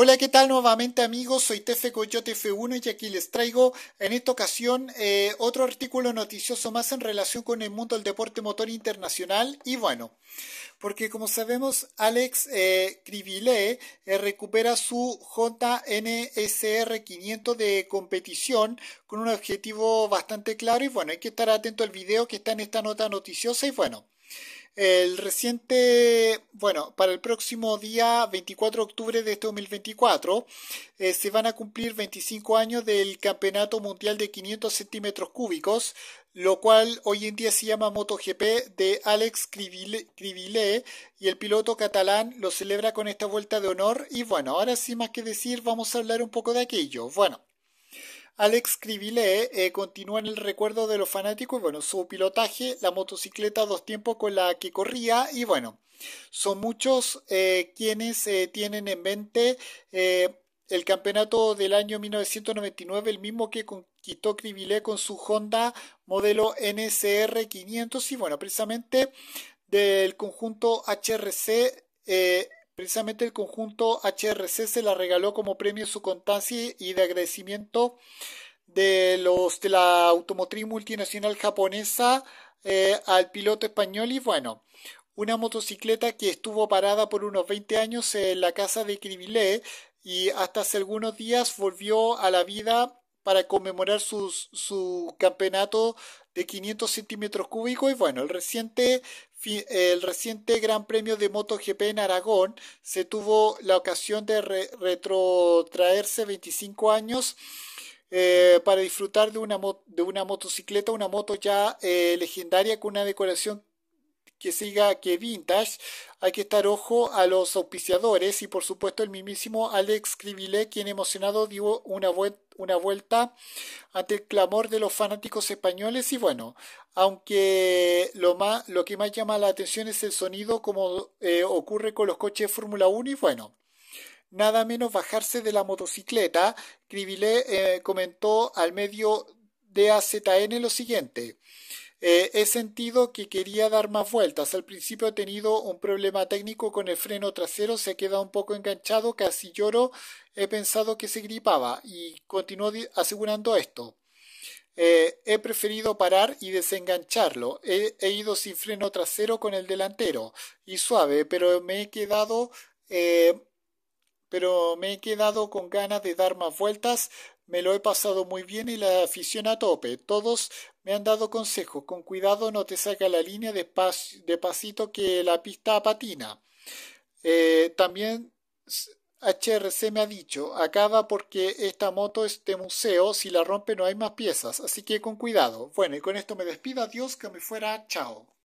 Hola, ¿qué tal nuevamente amigos? Soy Tefe Coyote F1 y aquí les traigo en esta ocasión eh, otro artículo noticioso más en relación con el mundo del deporte motor internacional y bueno, porque como sabemos Alex eh, Crivile eh, recupera su JNSR 500 de competición con un objetivo bastante claro y bueno, hay que estar atento al video que está en esta nota noticiosa y bueno. El reciente, bueno, para el próximo día 24 de octubre de este 2024 eh, se van a cumplir 25 años del Campeonato Mundial de 500 centímetros cúbicos, lo cual hoy en día se llama MotoGP de Alex Crivile y el piloto catalán lo celebra con esta vuelta de honor y bueno, ahora sin más que decir vamos a hablar un poco de aquello. Bueno. Alex Crivile eh, eh, continúa en el recuerdo de los fanáticos, bueno, su pilotaje, la motocicleta dos tiempos con la que corría y bueno, son muchos eh, quienes tienen en mente el campeonato del año 1999, el mismo que conquistó Crivile con su Honda modelo NCR 500 y bueno, precisamente del conjunto HRC. Precisamente el conjunto HRC se la regaló como premio su constancia y de agradecimiento de los de la automotriz multinacional japonesa eh, al piloto español y bueno, una motocicleta que estuvo parada por unos 20 años en la casa de Cribilé y hasta hace algunos días volvió a la vida para conmemorar sus, su campeonato de 500 centímetros cúbicos y bueno, el reciente, el reciente Gran Premio de MotoGP en Aragón se tuvo la ocasión de retrotraerse 25 años eh, para disfrutar de una, de una motocicleta, una moto ya eh, legendaria con una decoración que siga que Vintage. Hay que estar ojo a los auspiciadores y por supuesto el mismísimo Alex Cribile, quien emocionado dio una, vuelta ante el clamor de los fanáticos españoles y bueno, aunque lo, más, lo que más llama la atención es el sonido como eh, ocurre con los coches Fórmula 1 y bueno, nada menos bajarse de la motocicleta, Cribile eh, comentó al medio z ZN lo siguiente. Eh, he sentido que quería dar más vueltas. Al principio he tenido un problema técnico con el freno trasero, se ha quedado un poco enganchado, casi lloro. He pensado que se gripaba y continuó asegurando esto. Eh, he preferido parar y desengancharlo. He, ido sin freno trasero con el delantero y suave, pero me he quedado eh, pero me he quedado con ganas de dar más vueltas. Me lo he pasado muy bien y la afición a tope. Todos me han dado consejos. Con cuidado no te saca la línea de, pas de pasito que la pista patina. Eh, también HRC me ha dicho, acaba porque esta moto es de museo, si la rompe no hay más piezas, así que con cuidado. Bueno, y con esto me despido, adiós, que me fuera, chao.